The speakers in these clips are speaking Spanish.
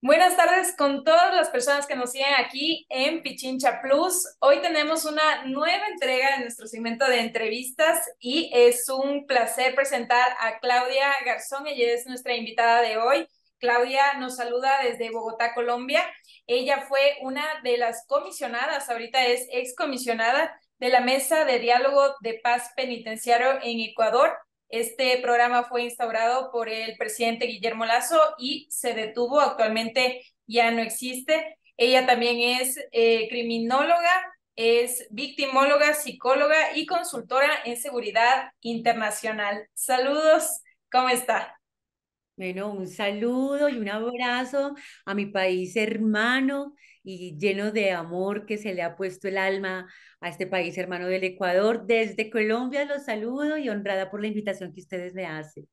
Buenas tardes con todas las personas que nos siguen aquí en Pichincha Plus. Hoy tenemos una nueva entrega de nuestro segmento de entrevistas y es un placer presentar a Claudia Garzón. Ella es nuestra invitada de hoy. Claudia nos saluda desde Bogotá, Colombia. Ella fue una de las comisionadas, ahorita es excomisionada de la Mesa de Diálogo de Paz Penitenciario en Ecuador este programa fue instaurado por el presidente Guillermo Lazo y se detuvo, actualmente ya no existe. Ella también es eh, criminóloga, es victimóloga, psicóloga y consultora en seguridad internacional. Saludos, ¿cómo está? Bueno, un saludo y un abrazo a mi país hermano, y lleno de amor que se le ha puesto el alma a este país hermano del Ecuador. Desde Colombia los saludo y honrada por la invitación que ustedes me hacen.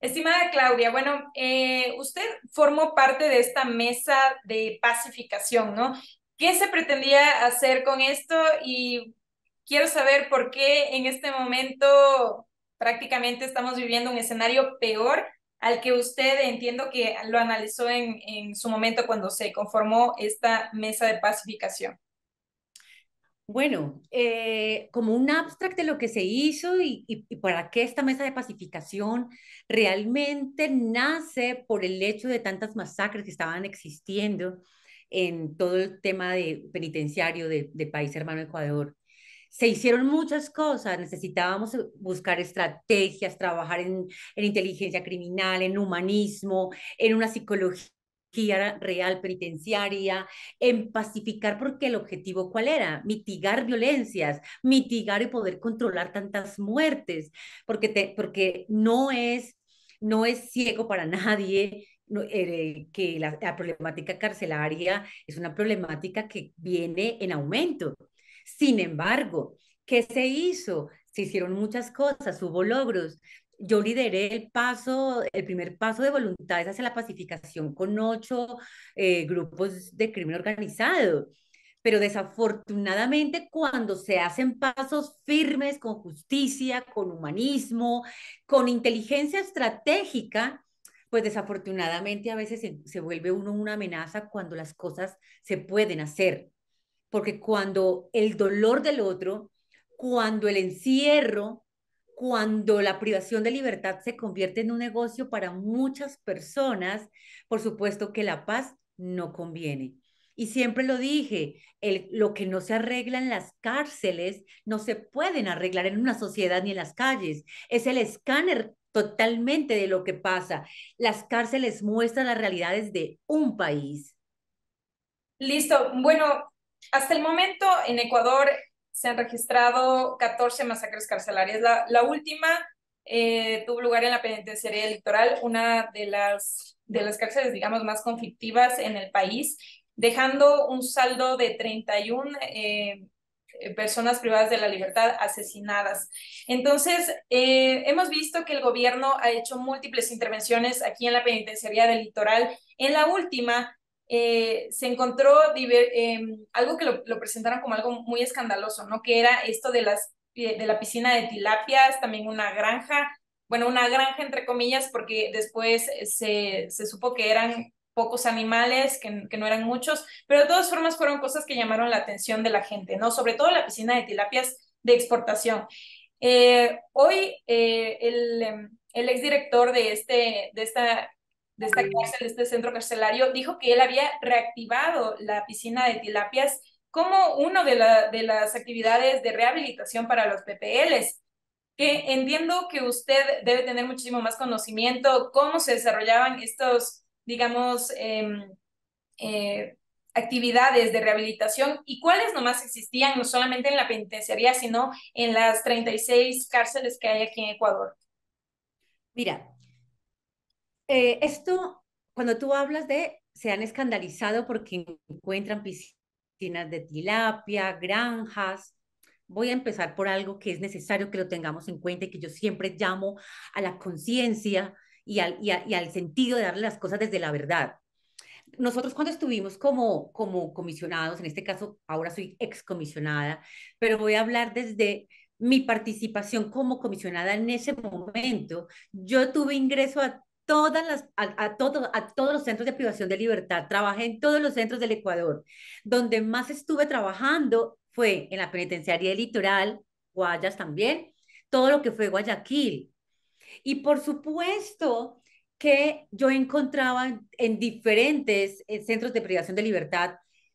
Estimada Claudia, bueno, eh, usted formó parte de esta mesa de pacificación, ¿no? ¿Qué se pretendía hacer con esto? Y quiero saber por qué en este momento prácticamente estamos viviendo un escenario peor al que usted entiendo que lo analizó en, su momento cuando se conformó esta mesa de pacificación. Bueno, eh, como un abstract de lo que se hizo y, para qué esta mesa de pacificación realmente nace por el hecho de tantas masacres que estaban existiendo en todo el tema de penitenciario de país hermano Ecuador se hicieron muchas cosas, necesitábamos eh, buscar estrategias, trabajar en, inteligencia criminal, en humanismo, en una psicología real penitenciaria, en pacificar, porque el objetivo cuál era? Mitigar violencias, mitigar y poder controlar tantas muertes, porque, te, porque no, es, no es ciego para nadie eh, que la problemática carcelaria es una problemática que viene en aumento. Sin embargo, ¿qué se hizo? Se hicieron muchas cosas, hubo logros. Yo lideré el paso, el primer paso de voluntades hacia la pacificación con ocho eh, grupos de crimen organizado pero desafortunadamente cuando se hacen pasos firmes con justicia, con humanismo, con inteligencia estratégica, pues desafortunadamente a veces se, se, vuelve uno una amenaza cuando las cosas se pueden hacer porque cuando el dolor del otro, cuando el encierro, cuando la privación de libertad se convierte en un negocio para muchas personas, por supuesto que la paz no conviene. Y siempre lo dije, el, lo que no se arregla en las cárceles no se pueden arreglar en una sociedad ni en las calles. Es el escáner totalmente de lo que pasa. Las cárceles muestran las realidades de un país. Listo. Bueno, hasta el momento en Ecuador se han registrado 14 masacres carcelarias. La, última eh, tuvo lugar en la penitenciaría Litoral, una de las, de las cárceles, digamos, más conflictivas en el país, dejando un saldo de 31 eh, personas privadas de la libertad asesinadas. Entonces, eh, hemos visto que el gobierno ha hecho múltiples intervenciones aquí en la penitenciaría del litoral. En la última, eh, se encontró em, algo que lo, presentaron como algo muy escandaloso, ¿no? Que era esto de, las, de la piscina de tilapias, también una granja, bueno, una granja entre comillas, porque después eh, se, supo que eran pocos animales, que, no eran muchos, pero de todas formas fueron cosas que llamaron la atención de la gente, ¿no? Sobre todo la piscina de tilapias de exportación. Eh, hoy el, em, exdirector de, este, de esta de esta este centro carcelario, dijo que él había reactivado la piscina de tilapias como una de, la, de las actividades de rehabilitación para los PPLs que entiendo que usted debe tener muchísimo más conocimiento, cómo se desarrollaban estos, digamos, em, eh, actividades de rehabilitación y cuáles nomás existían, no solamente en la penitenciaría, sino en las 36 cárceles que hay aquí en Ecuador. Mira, eh, esto, cuando tú hablas de, se han escandalizado porque encuentran piscinas de tilapia, granjas. Voy a empezar por algo que es necesario que lo tengamos en cuenta y que yo siempre llamo a la conciencia y al, y, al sentido de darle las cosas desde la verdad nosotros cuando estuvimos como, como comisionados, en este caso ahora soy excomisionada, pero voy a hablar desde mi participación como comisionada en ese momento, yo tuve ingreso a todas las, a, a todos los centros de privación de libertad, trabajé en todos los centros del Ecuador. Donde más estuve trabajando fue en la penitenciaría del litoral, Guayas también, todo lo que fue Guayaquil. Y por supuesto que yo encontraba en diferentes eh, centros de privación de libertad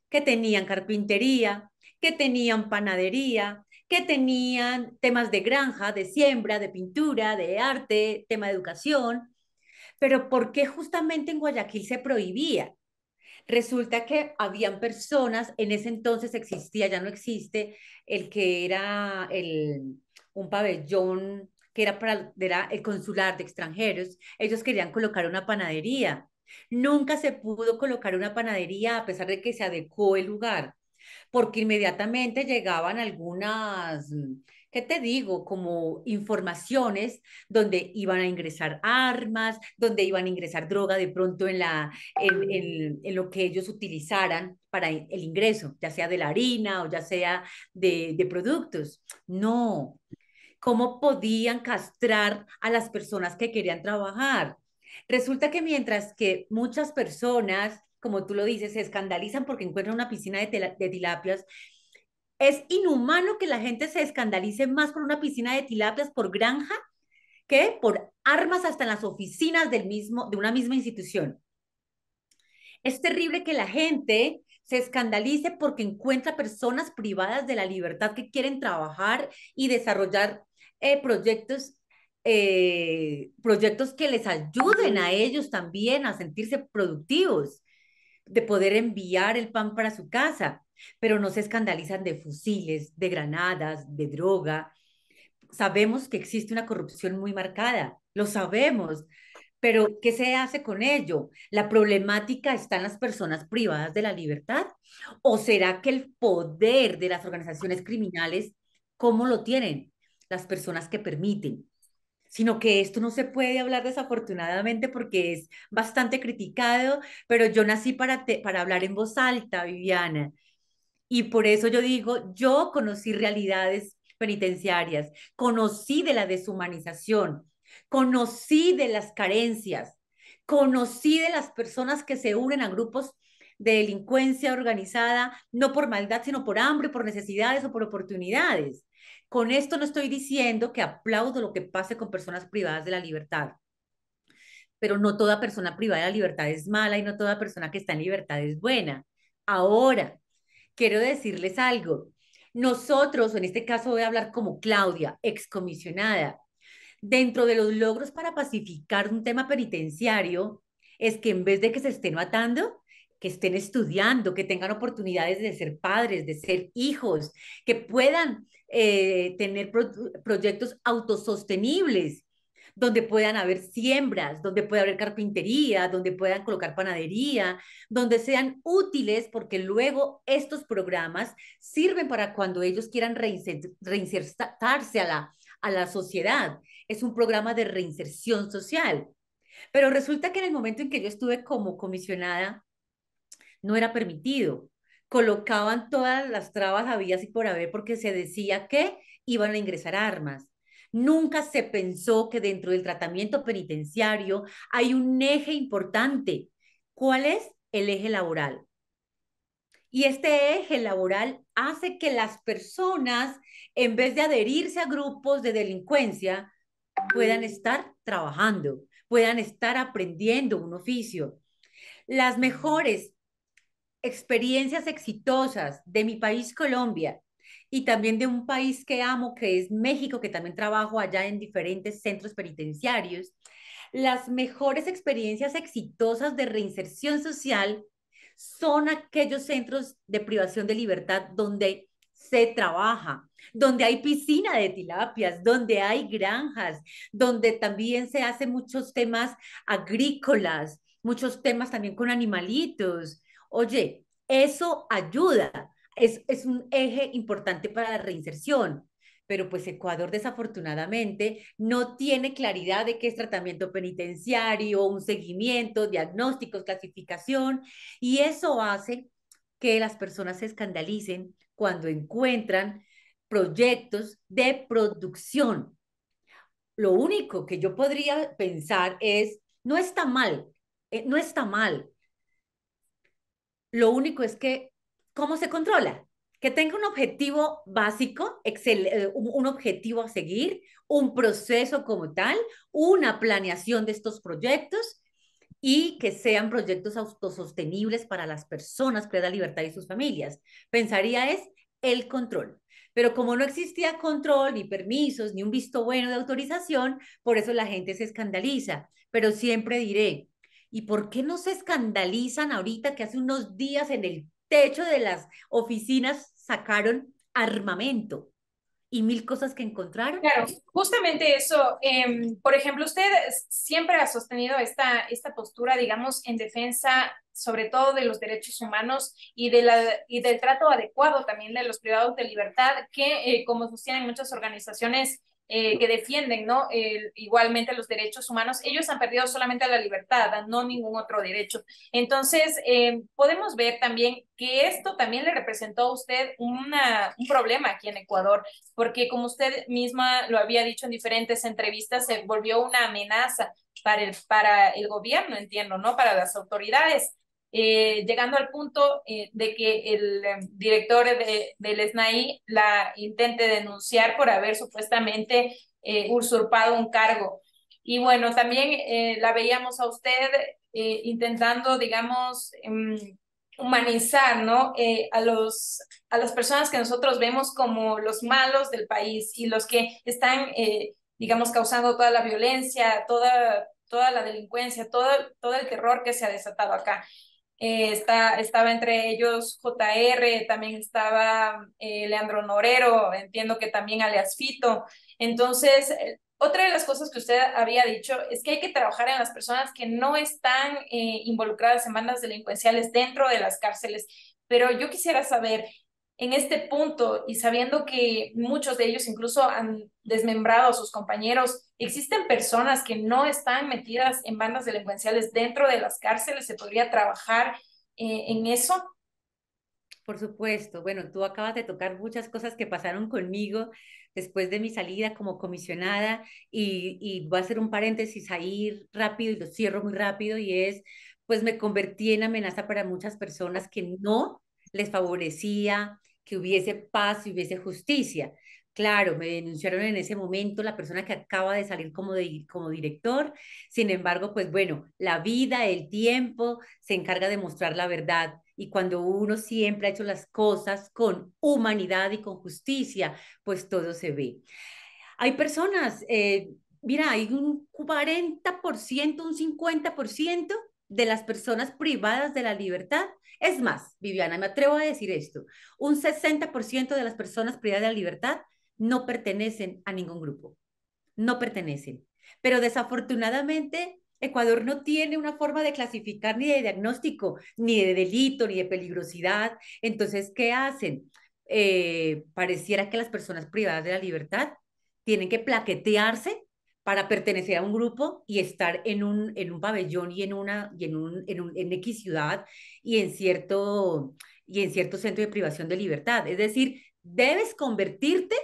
que tenían carpintería, que tenían panadería, que tenían temas de granja, de siembra, de pintura, de arte, tema de educación pero ¿por qué justamente en Guayaquil se prohibía? Resulta que habían personas, en ese entonces existía, ya no existe, el que era el, un pabellón que era para el consular de extranjeros, ellos querían colocar una panadería. Nunca se pudo colocar una panadería a pesar de que se adecuó el lugar, porque inmediatamente llegaban algunas ¿qué te digo? Como informaciones donde iban a ingresar armas, donde iban a ingresar droga de pronto en, la, en, lo que ellos utilizaran para el ingreso, ya sea de la harina o ya sea de, productos. No, ¿cómo podían castrar a las personas que querían trabajar? Resulta que mientras que muchas personas como tú lo dices, se escandalizan porque encuentran una piscina de, de tilapias es inhumano que la gente se escandalice más por una piscina de tilapias por granja que por armas hasta en las oficinas del mismo, de una misma institución. Es terrible que la gente se escandalice porque encuentra personas privadas de la libertad que quieren trabajar y desarrollar eh, proyectos, eh, proyectos que les ayuden a ellos también a sentirse productivos de poder enviar el pan para su casa, pero no se escandalizan de fusiles, de granadas, de droga. Sabemos que existe una corrupción muy marcada, lo sabemos, pero ¿qué se hace con ello? ¿La problemática está en las personas privadas de la libertad? ¿O será que el poder de las organizaciones criminales, cómo lo tienen? Las personas que permiten, sino que esto no se puede hablar desafortunadamente porque es bastante criticado, pero yo nací para, para hablar en voz alta, Viviana. Y por eso yo digo, yo conocí realidades penitenciarias, conocí de la deshumanización, conocí de las carencias, conocí de las personas que se unen a grupos de delincuencia organizada, no por maldad, sino por hambre, por necesidades o por oportunidades. Con esto no estoy diciendo que aplaudo lo que pase con personas privadas de la libertad, pero no toda persona privada de la libertad es mala y no toda persona que está en libertad es buena. Ahora, quiero decirles algo. Nosotros, en este caso voy a hablar como Claudia, excomisionada, dentro de los logros para pacificar un tema penitenciario, es que en vez de que se estén matando, que estén estudiando, que tengan oportunidades de ser padres, de ser hijos, que puedan eh, tener proyectos autosostenibles, donde puedan haber siembras, donde pueda haber carpintería, donde puedan colocar panadería, donde sean útiles, porque luego estos programas sirven para cuando ellos quieran reinsertarse a la, a la sociedad. Es un programa de reinserción social. Pero resulta que en el momento en que yo estuve como comisionada no era permitido. Colocaban todas las trabas habidas y por haber porque se decía que iban a ingresar armas. Nunca se pensó que dentro del tratamiento penitenciario hay un eje importante. ¿Cuál es? El eje laboral. Y este eje laboral hace que las personas, en vez de adherirse a grupos de delincuencia, puedan estar trabajando, puedan estar aprendiendo un oficio. Las mejores experiencias exitosas de mi país Colombia y también de un país que amo, que es México, que también trabajo allá en diferentes centros penitenciarios, las mejores experiencias exitosas de reinserción social son aquellos centros de privación de libertad donde se trabaja, donde hay piscina de tilapias, donde hay granjas, donde también se hacen muchos temas agrícolas, muchos temas también con animalitos, Oye, eso ayuda, es, es un eje importante para la reinserción, pero pues Ecuador desafortunadamente no tiene claridad de qué es tratamiento penitenciario, un seguimiento, diagnósticos, clasificación, y eso hace que las personas se escandalicen cuando encuentran proyectos de producción. Lo único que yo podría pensar es, no está mal, eh, no está mal lo único es que, ¿cómo se controla? Que tenga un objetivo básico, excel, eh, un objetivo a seguir, un proceso como tal, una planeación de estos proyectos y que sean proyectos autosostenibles para las personas, la libertad y sus familias. Pensaría es el control. Pero como no existía control, ni permisos, ni un visto bueno de autorización, por eso la gente se escandaliza. Pero siempre diré, ¿Y por qué no se escandalizan ahorita que hace unos días en el techo de las oficinas sacaron armamento? y mil cosas que encontraron. Claro, justamente eso. Em, por ejemplo, usted siempre ha sostenido esta, esta postura, digamos, en defensa sobre todo de los derechos humanos y, de la, y del trato adecuado también de los privados de libertad, que eh, como sostienen muchas organizaciones eh, que defienden ¿no? igualmente los derechos humanos, ellos han perdido solamente la libertad, no ningún otro derecho. Entonces, eh, podemos ver también que esto también le representó a usted un problema aquí en Ecuador, porque como usted misma lo había dicho en diferentes entrevistas, se volvió una amenaza para el, para el gobierno, entiendo, ¿no? Para las autoridades. Eh, llegando al punto eh, de que el eh, director de, del SNAI la intente denunciar por haber supuestamente usurpado un cargo. Y bueno, también la veíamos a usted intentando, digamos, em, humanizar a, a las personas que nosotros vemos como los malos del país y los que están, digamos, causando toda la violencia, toda, toda la delincuencia, todo, todo el terror que se ha desatado acá. Eh, estaba entre ellos JR, también estaba eh, Leandro Norero, entiendo que también alias Fito. Entonces, eh, otra de las cosas que usted había dicho es que hay que trabajar en las personas que no están involucradas en bandas delincuenciales dentro de las cárceles. Pero yo quisiera saber, en este punto y sabiendo que muchos de ellos incluso han desmembrado a sus compañeros, existen personas que no están metidas en bandas delincuenciales dentro de las cárceles, ¿se podría trabajar eh, en eso? Por supuesto, bueno, tú acabas de tocar muchas cosas que pasaron conmigo después de mi salida como comisionada y, y voy a hacer un paréntesis ahí rápido y lo cierro muy rápido y es, pues me convertí en amenaza para muchas personas que no les favorecía que hubiese paz y hubiese justicia. Claro, me denunciaron en ese momento la persona que acaba de salir como, como director. Sin embargo, pues bueno, la vida, el tiempo se encarga de mostrar la verdad. Y cuando uno siempre ha hecho las cosas con humanidad y con justicia, pues todo se ve. Hay personas, eh, mira, hay un 40%, un 50% de las personas privadas de la libertad. Es más, Viviana, me atrevo a decir esto, un 60% de las personas privadas de la libertad no pertenecen a ningún grupo, no pertenecen. Pero desafortunadamente, Ecuador no tiene una forma de clasificar ni de diagnóstico, ni de delito, ni de peligrosidad. Entonces, ¿qué hacen? Eh, pareciera que las personas privadas de la libertad tienen que plaquetearse para pertenecer a un grupo y estar en un, en un pabellón y en una y en un, en, un, en X ciudad y en cierto y en cierto centro de privación de libertad, es decir, debes convertirte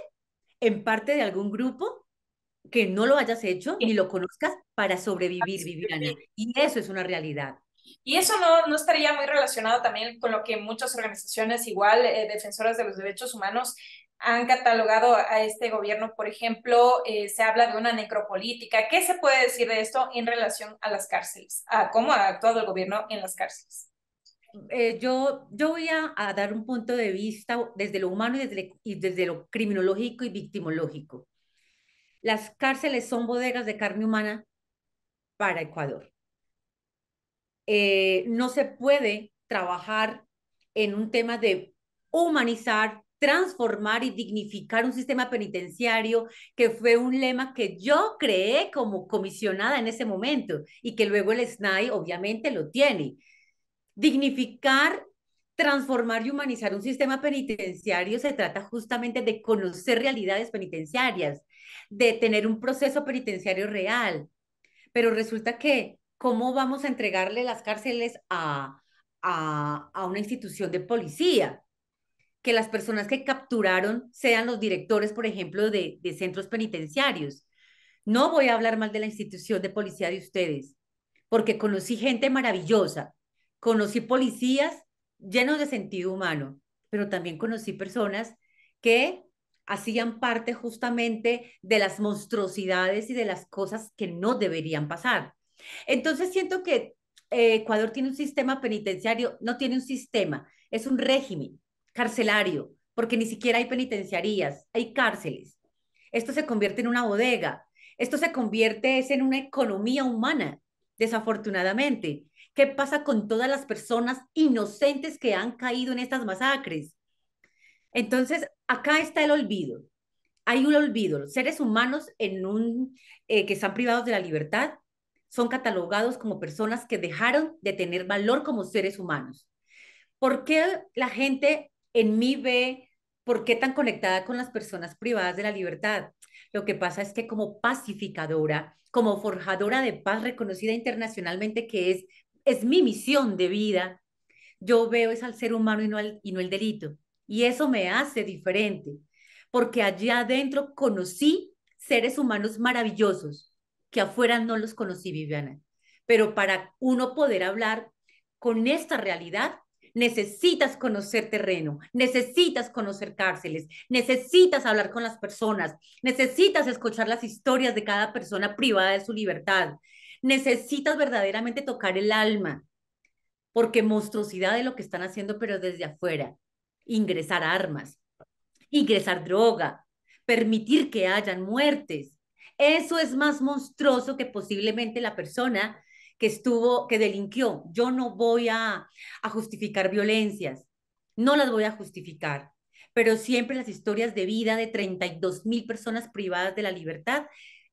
en parte de algún grupo que no lo hayas hecho ni lo conozcas para sobrevivir, vivir Y eso es una realidad. Y eso no, no, estaría muy relacionado también con lo que muchas organizaciones, igual eh, defensoras de los derechos humanos, han catalogado a este gobierno, por ejemplo, eh, se habla de una necropolítica. ¿Qué se puede decir de esto en relación a las cárceles? ¿A ¿Cómo ha actuado el gobierno en las cárceles? Eh, yo, yo voy a, dar un punto de vista desde lo humano y desde, y desde lo criminológico y victimológico. Las cárceles son bodegas de carne humana para Ecuador. Eh, no se puede trabajar en un tema de humanizar transformar y dignificar un sistema penitenciario, que fue un lema que yo creé como comisionada en ese momento y que luego el SNAI obviamente lo tiene. Dignificar, transformar y humanizar un sistema penitenciario se trata justamente de conocer realidades penitenciarias, de tener un proceso penitenciario real. Pero resulta que, ¿cómo vamos a entregarle las cárceles a, a una institución de policía? que las personas que capturaron sean los directores, por ejemplo, de, centros penitenciarios. No voy a hablar mal de la institución de policía de ustedes, porque conocí gente maravillosa, conocí policías llenos de sentido humano, pero también conocí personas que hacían parte justamente de las monstruosidades y de las cosas que no deberían pasar. Entonces siento que eh, Ecuador tiene un sistema penitenciario, no tiene un sistema, es un régimen carcelario, porque ni siquiera hay penitenciarías, hay cárceles. Esto se convierte en una bodega, esto se convierte es en una economía humana, desafortunadamente. ¿Qué pasa con todas las personas inocentes que han caído en estas masacres? Entonces, acá está el olvido. Hay un olvido. Los seres humanos en un, eh, que están privados de la libertad son catalogados como personas que dejaron de tener valor como seres humanos. ¿Por qué la gente en mí ve por qué tan conectada con las personas privadas de la libertad. Lo que pasa es que como pacificadora, como forjadora de paz reconocida internacionalmente, que es, es mi misión de vida, yo veo es al ser humano y no, al, y no el delito. Y eso me hace diferente, porque allá adentro conocí seres humanos maravillosos que afuera no los conocí, Viviana. Pero para uno poder hablar con esta realidad, necesitas conocer terreno, necesitas conocer cárceles, necesitas hablar con las personas, necesitas escuchar las historias de cada persona privada de su libertad, necesitas verdaderamente tocar el alma, porque monstruosidad de lo que están haciendo, pero desde afuera, ingresar armas, ingresar droga, permitir que hayan muertes. Eso es más monstruoso que posiblemente la persona que estuvo, que delinquió. Yo no voy a, a justificar violencias, no las voy a justificar, pero siempre las historias de vida de 32 mil personas privadas de la libertad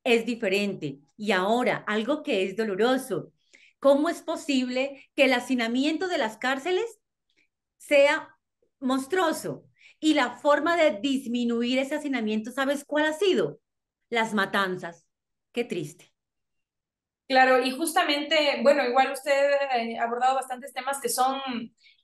es diferente. Y ahora, algo que es doloroso, ¿cómo es posible que el hacinamiento de las cárceles sea monstruoso? Y la forma de disminuir ese hacinamiento, ¿sabes cuál ha sido? Las matanzas. Qué triste. Claro, y justamente, bueno, igual usted eh, ha abordado bastantes temas que son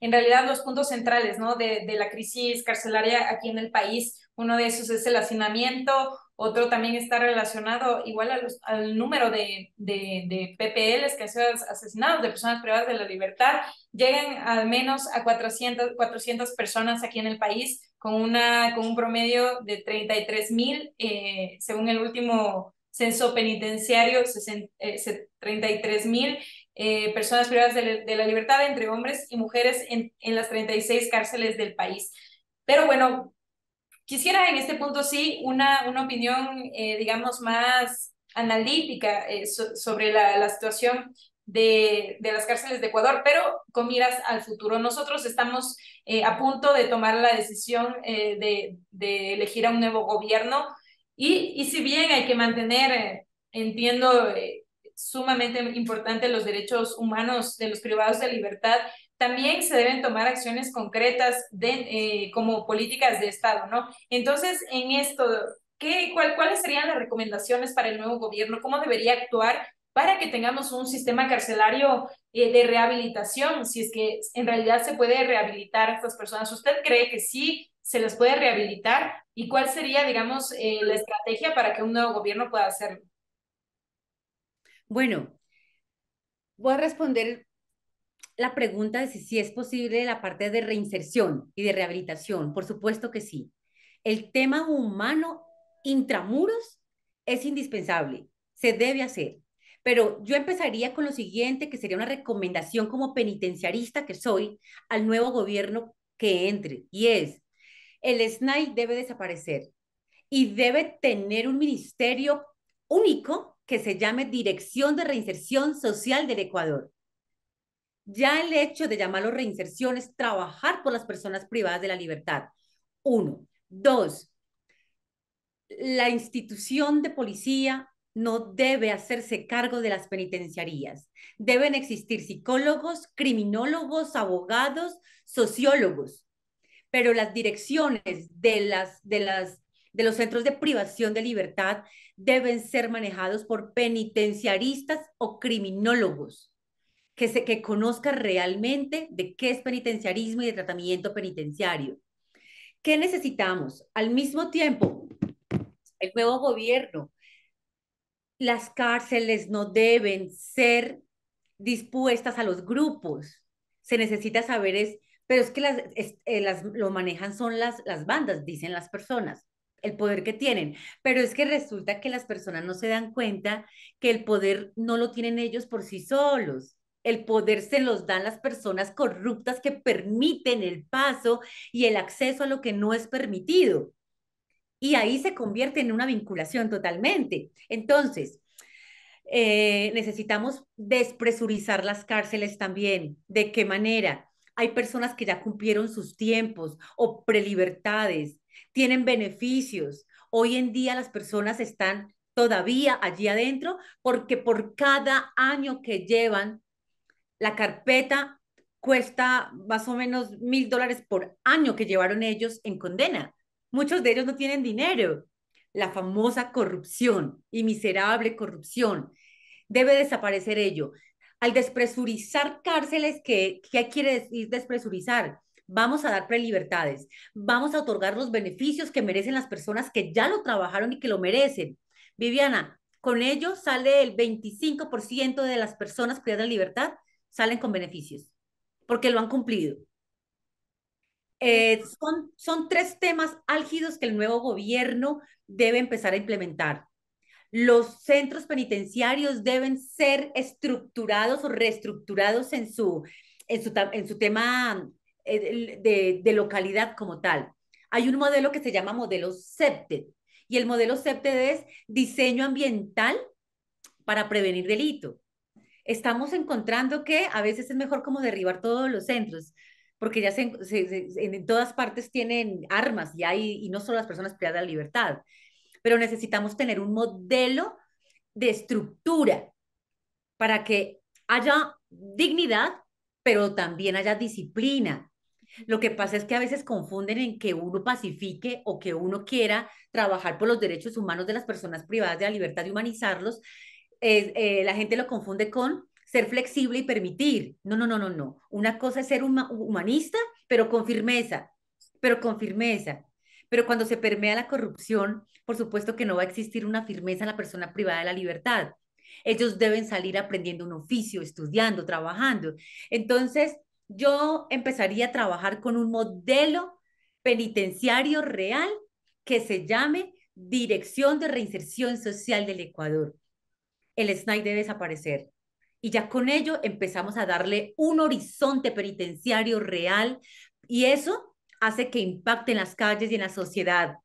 en realidad los puntos centrales, ¿no? De, la crisis carcelaria aquí en el país. Uno de esos es el hacinamiento, otro también está relacionado igual al número de, de, PPLs que han sido asesinados, de personas privadas de la libertad. Llegan al menos a 400, 400 personas aquí en el país con, una, con un promedio de 33.000 mil, eh, según el último censo penitenciario, 33 eh, mil eh, personas privadas de, la libertad entre hombres y mujeres en, las 36 cárceles del país. Pero bueno, quisiera en este punto sí una, una opinión, eh, digamos, más analítica sobre la, situación de, las cárceles de Ecuador, pero con miras al futuro. Nosotros estamos a punto de tomar la decisión de, de, elegir a un nuevo gobierno y, si bien hay que mantener, eh, entiendo, eh, sumamente importante los derechos humanos de los privados de libertad, también se deben tomar acciones concretas de, eh, como políticas de Estado, ¿no? Entonces, en esto, ¿qué, cuál, ¿cuáles serían las recomendaciones para el nuevo gobierno? ¿Cómo debería actuar para que tengamos un sistema carcelario de rehabilitación, si es que en realidad se puede rehabilitar a estas personas? ¿Usted cree que sí se les puede rehabilitar y cuál sería, digamos, eh, la estrategia para que un nuevo gobierno pueda hacerlo. Bueno, voy a responder la pregunta de si, si es posible la parte de reinserción y de rehabilitación. Por supuesto que sí. El tema humano intramuros es indispensable, se debe hacer. Pero yo empezaría con lo siguiente, que sería una recomendación como penitenciarista que soy al nuevo gobierno que entre, y es el SNAI debe desaparecer y debe tener un ministerio único que se llame Dirección de Reinserción Social del Ecuador. Ya el hecho de llamarlo reinserción es trabajar por las personas privadas de la libertad. Uno. Dos, la institución de policía no debe hacerse cargo de las penitenciarías. Deben existir psicólogos, criminólogos, abogados, sociólogos pero las direcciones de, las, de, las, de los centros de privación de libertad deben ser manejados por penitenciaristas o criminólogos que, se, que conozca realmente de qué es penitenciarismo y de tratamiento penitenciario. ¿Qué necesitamos? Al mismo tiempo, el nuevo gobierno, las cárceles no deben ser dispuestas a los grupos. Se necesita saber es pero es que las, eh, las, lo manejan son las, las bandas, dicen las personas, el poder que tienen, pero es que resulta que las personas no se dan cuenta que el poder no lo tienen ellos por sí solos. El poder se los dan las personas corruptas que permiten el paso y el acceso a lo que no es permitido. Y ahí se convierte en una vinculación totalmente. Entonces, eh, necesitamos despresurizar las cárceles también. ¿De qué manera? Hay personas que ya cumplieron sus tiempos o prelibertades, tienen beneficios. Hoy en día las personas están todavía allí adentro porque por cada año que llevan la carpeta cuesta más o menos mil dólares por año que llevaron ellos en condena. Muchos de ellos no tienen dinero. La famosa corrupción y miserable corrupción. Debe desaparecer ello al despresurizar cárceles, ¿qué, quiere decir despresurizar? Vamos a dar prelibertades, vamos a otorgar los beneficios que merecen las personas que ya lo trabajaron y que lo merecen. Viviana, con ello sale el 25% de las personas que de libertad salen con beneficios, porque lo han cumplido. Eh, son, son tres temas álgidos que el nuevo gobierno debe empezar a implementar los centros penitenciarios deben ser estructurados o reestructurados en su, en su, tema eh, de, localidad como tal. Hay un modelo que se llama modelo CEPTED y el modelo CEPTED es diseño ambiental para prevenir delito. Estamos encontrando que a veces es mejor como derribar todos los centros, porque ya en todas partes tienen armas y y no solo las personas privadas de libertad pero necesitamos tener un modelo de estructura para que haya dignidad, pero también haya disciplina. Lo que pasa es que a veces confunden en que uno pacifique o que uno quiera trabajar por los derechos humanos de las personas privadas de la libertad de humanizarlos. Eh, la gente lo confunde con ser flexible y permitir. No, no, no, no, no. Una cosa es ser humanista, pero con firmeza, pero con firmeza. Pero cuando se permea la corrupción, por supuesto que no va a existir una firmeza en la persona privada de la libertad. Ellos deben salir aprendiendo un oficio, estudiando, trabajando. Entonces, yo empezaría a trabajar con un modelo penitenciario real que se llame Dirección de Reinserción Social del Ecuador. El SNAI debe desaparecer. Y ya con ello empezamos a darle un horizonte penitenciario real y eso hace que impacte en las calles y en la sociedad.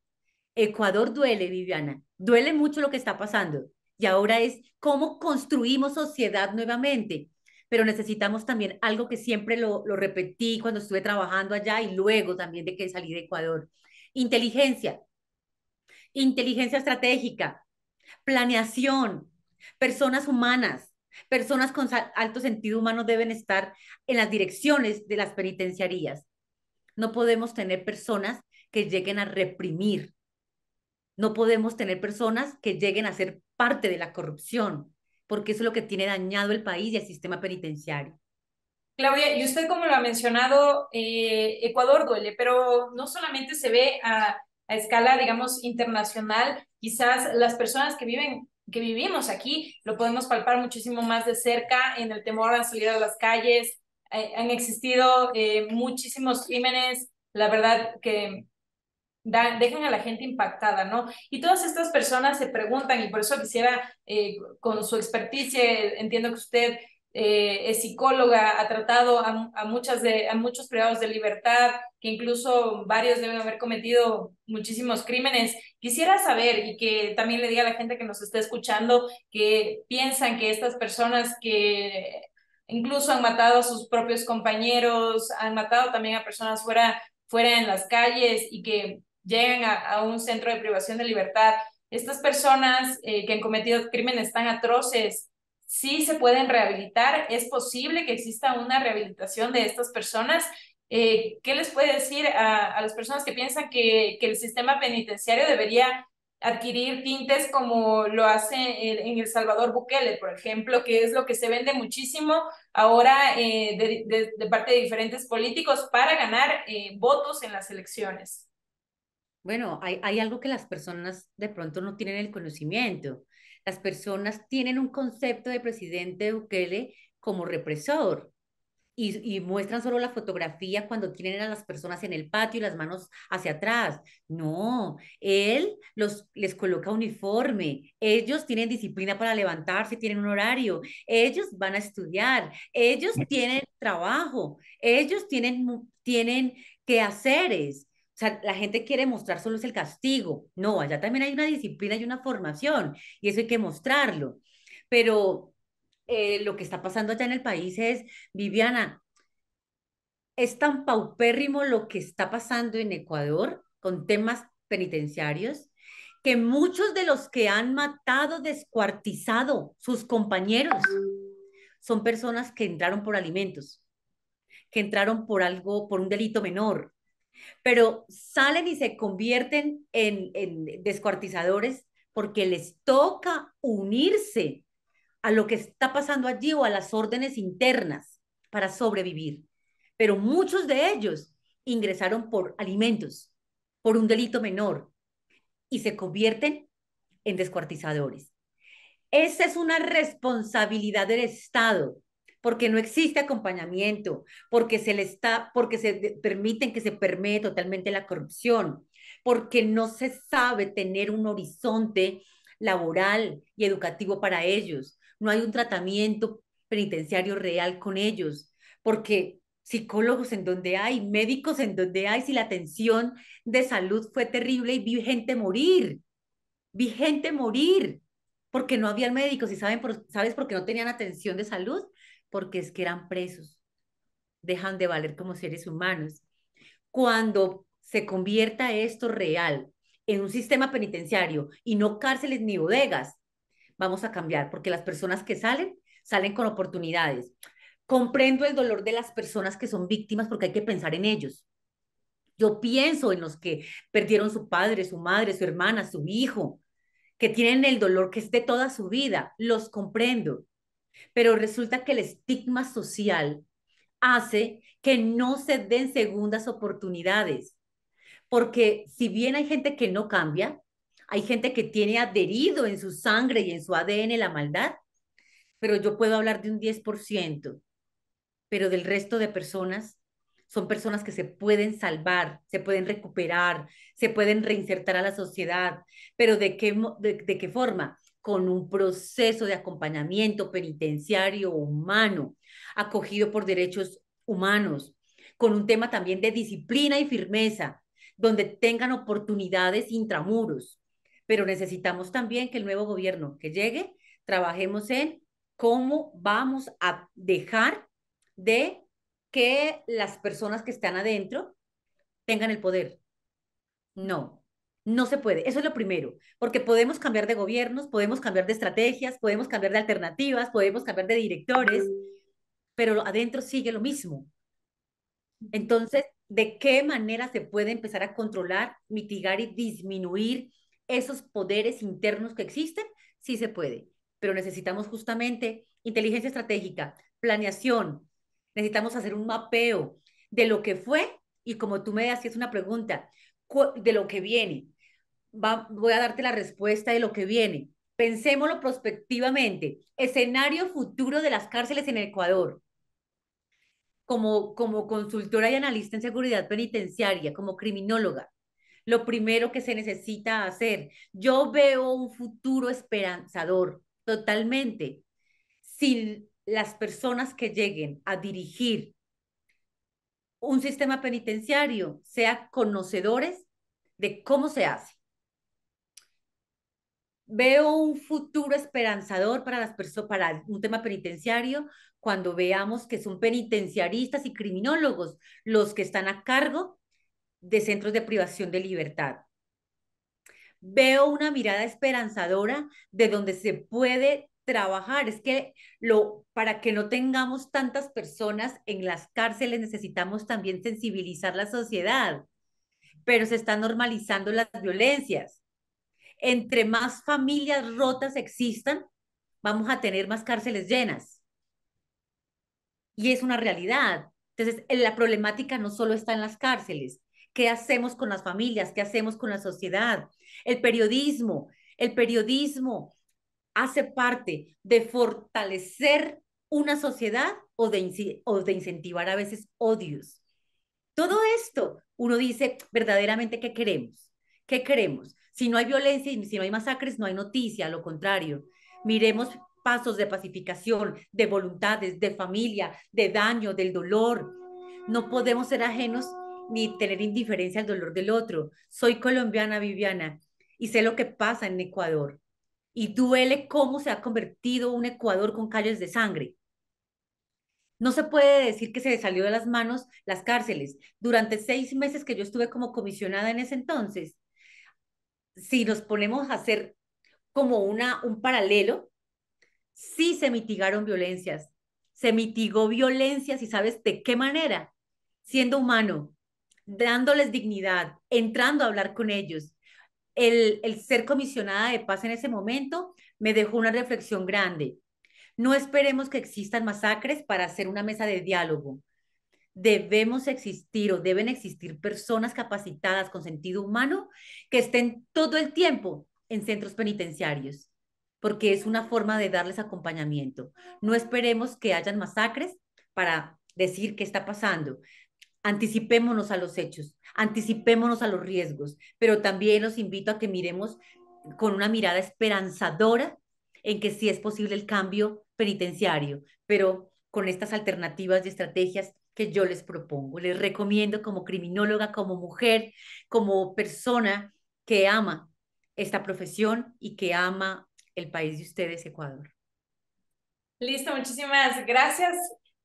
Ecuador duele, Viviana. Duele mucho lo que está pasando. Y ahora es cómo construimos sociedad nuevamente. Pero necesitamos también algo que siempre lo, repetí cuando estuve trabajando allá y luego también de que salí de Ecuador. Inteligencia. Inteligencia estratégica. Planeación. Personas humanas. Personas con alto sentido humano deben estar en las direcciones de las penitenciarías no podemos tener personas que lleguen a reprimir. No podemos tener personas que lleguen a ser parte de la corrupción, porque eso es lo que tiene dañado el país y el sistema penitenciario. Claudia, y usted como lo ha mencionado, eh, Ecuador duele, pero no solamente se ve a, escala, digamos, internacional, quizás las personas que viven que vivimos aquí, lo podemos palpar muchísimo más de cerca en el temor a salir a las calles, eh, han existido eh, muchísimos crímenes, la verdad que dejan a la gente impactada, ¿no? Y todas estas personas se preguntan, y por eso quisiera, eh, con su experticia, entiendo que usted es psicóloga, ha tratado a, a, muchas de, a muchos privados de libertad, que incluso varios deben haber cometido muchísimos crímenes. Quisiera saber, y que también le diga a la gente que nos está escuchando, que piensan que estas personas que Incluso han matado a sus propios compañeros, han matado también a personas fuera, fuera en las calles y que llegan a, un centro de privación de libertad. Estas personas eh, que han cometido crímenes tan atroces, sí se pueden rehabilitar, es posible que exista una rehabilitación de estas personas. Eh, ¿Qué les puede decir a, las personas que piensan que, que el sistema penitenciario debería adquirir tintes como lo hace en El Salvador Bukele, por ejemplo, que es lo que se vende muchísimo ahora eh, de, parte de diferentes políticos para ganar eh, votos en las elecciones. Bueno, hay, hay algo que las personas de pronto no tienen el conocimiento. Las personas tienen un concepto de presidente Bukele como represor y, muestran solo la fotografía cuando tienen a las personas en el patio y las manos hacia atrás. No, él los, les coloca uniforme, ellos tienen disciplina para levantarse, tienen un horario, ellos van a estudiar, ellos tienen trabajo, ellos tienen, tienen quehaceres. O sea, la gente quiere mostrar solo es el castigo. No, allá también hay una disciplina y una formación y eso hay que mostrarlo. Pero eh, lo que está pasando allá en el país es, Viviana, es tan paupérrimo lo que está pasando en Ecuador con temas penitenciarios que muchos de los que han matado, descuartizado sus compañeros, son personas que entraron por alimentos, que entraron por algo, por un delito menor, pero salen y se convierten en descuartizadores porque les toca unirse a lo que está pasando allí o a las órdenes internas para sobrevivir. Pero muchos de ellos ingresaron por alimentos, por un delito menor, y se convierten en descuartizadores. Esa es una responsabilidad del Estado, porque no existe acompañamiento, porque se le está, porque se permiten que se permee totalmente la corrupción, porque no se sabe tener un horizonte laboral y educativo para ellos, no hay un tratamiento penitenciario real con ellos, porque psicólogos en donde hay, médicos en donde hay, si la atención de salud fue terrible y vi gente morir, vi gente morir, porque no había médicos y saben por, sabes por qué no tenían atención de salud, porque es que eran presos, dejan de valer como seres humanos. Cuando se convierta esto real en un sistema penitenciario y no cárceles ni bodegas, vamos a cambiar, porque las personas que salen, salen con oportunidades. Comprendo el dolor de las personas que son víctimas porque hay que pensar en ellos. Yo pienso en los que perdieron su padre, su madre, su hermana, su hijo, que tienen el dolor que es toda su vida. Los comprendo. Pero resulta que el estigma social hace que no se den segundas oportunidades. Porque si bien hay gente que no cambia, hay gente que tiene adherido en su sangre y en su ADN la maldad, pero yo puedo hablar de un 10%, pero del resto de personas son personas que se pueden salvar, se pueden recuperar, se pueden reinsertar a la sociedad, pero ¿de qué, de qué forma? Con un proceso de acompañamiento penitenciario humano, acogido por derechos humanos, con un tema también de disciplina y firmeza, donde tengan oportunidades intramuros, pero necesitamos también que el nuevo gobierno que llegue trabajemos en cómo vamos a dejar de que las personas que están adentro tengan el poder. No, no se puede. Eso es lo primero, porque podemos cambiar de gobiernos, podemos cambiar de estrategias, podemos cambiar de alternativas, podemos cambiar de directores, pero adentro sigue lo mismo. Entonces, ¿de qué manera se puede empezar a controlar, mitigar y disminuir esos poderes internos que existen, sí se puede, pero necesitamos justamente inteligencia estratégica, planeación, necesitamos hacer un mapeo de lo que fue y como tú me hacías una pregunta, de lo que viene. voy a darte la respuesta de lo que viene. Pensémoslo prospectivamente. Escenario futuro de las cárceles en Ecuador. Como, como consultora y analista en seguridad penitenciaria, como criminóloga, lo primero que se necesita hacer. Yo veo un futuro esperanzador, totalmente. sin las personas que lleguen a dirigir un sistema penitenciario sea conocedores de cómo se hace. Veo un futuro esperanzador para las personas para un tema penitenciario cuando veamos que son penitenciaristas y criminólogos los que están a cargo de centros de privación de libertad. Veo una mirada esperanzadora de donde se puede trabajar. Es que lo, para que no tengamos tantas personas en las cárceles necesitamos también sensibilizar la sociedad, pero se están normalizando las violencias. Entre más familias rotas existan, vamos a tener más cárceles llenas. Y es una realidad. Entonces, la problemática no solo está en las cárceles, qué hacemos con las familias, qué hacemos con la sociedad. El periodismo, el periodismo hace parte de fortalecer una sociedad o de, o de incentivar a veces odios. Todo esto uno dice verdaderamente qué queremos, qué queremos. Si no hay violencia y si no hay masacres, no hay noticia, a lo contrario. Miremos pasos de pacificación, de voluntades, de familia, de daño, del dolor. No podemos ser ajenos ni mm. tener indiferencia al dolor del otro. Soy colombiana, Viviana, y sé lo que pasa en Ecuador. Y duele cómo se ha convertido un Ecuador con calles de sangre. No se puede decir que se le salió de las manos las cárceles. Durante seis meses que yo estuve como comisionada en ese entonces, si nos ponemos a hacer como una, un paralelo, sí se mitigaron violencias, se mitigó violencias y sabes de qué manera, siendo humano, dándoles dignidad, entrando a hablar con ellos. El, ser comisionada de paz en ese momento me dejó una reflexión grande. No esperemos que existan masacres para hacer una mesa de diálogo. Debemos existir o deben existir personas capacitadas con sentido humano que estén todo el tiempo en centros penitenciarios, porque es una forma de darles acompañamiento. No esperemos que hayan masacres para decir qué está pasando. Anticipémonos a los hechos, anticipémonos a los riesgos, pero también los invito a que miremos con una mirada esperanzadora en que sí es posible el cambio penitenciario, pero con estas alternativas y estrategias que yo les propongo. Les recomiendo como criminóloga, como mujer, como persona que ama esta profesión y que ama el país de ustedes, Ecuador. Listo, muchísimas gracias.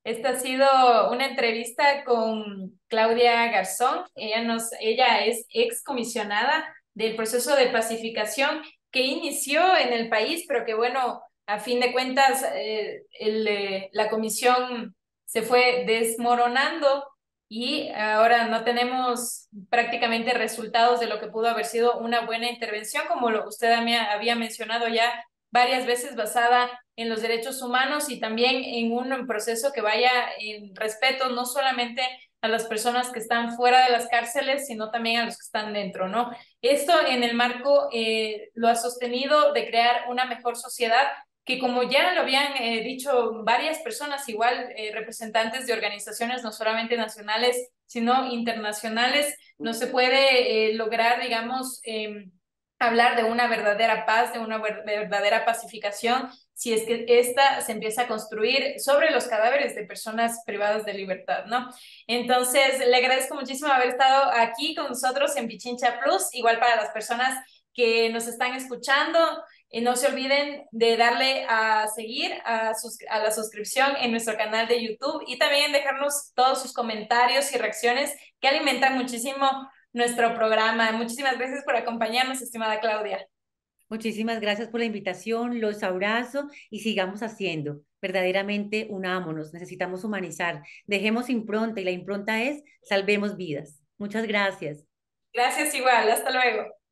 Esta ha sido una entrevista con Claudia Garzón. Ella, nos, ella es excomisionada del proceso de pacificación que inició en el país, pero que bueno, a fin de cuentas, eh, eh, la comisión se fue desmoronando y ahora no tenemos prácticamente resultados de lo que pudo haber sido una buena intervención, como usted había mencionado ya varias veces, basada en los derechos humanos y también en un proceso que vaya en respeto no solamente a las personas que están fuera de las cárceles, sino también a los que están dentro, ¿no? Esto en el marco eh, lo ha sostenido de crear una mejor sociedad que como ya lo habían eh, dicho varias personas, igual eh, representantes de organizaciones no solamente nacionales, sino internacionales, no se puede lograr, digamos, em, hablar de una verdadera paz, de una verdadera pacificación, si es que esta se empieza a construir sobre los cadáveres de personas privadas de libertad, ¿no? Entonces, le agradezco muchísimo haber estado aquí con nosotros en Pichincha Plus, igual para las personas que nos están escuchando. Eh, no se olviden de darle a seguir a, a la suscripción en nuestro canal de YouTube y también dejarnos todos sus comentarios y reacciones que alimentan muchísimo nuestro programa. Muchísimas gracias por acompañarnos, estimada Claudia. Muchísimas gracias por la invitación, los abrazo y sigamos haciendo. Verdaderamente unámonos, necesitamos humanizar, dejemos impronta y la impronta es salvemos vidas. Muchas gracias. Gracias igual, hasta luego.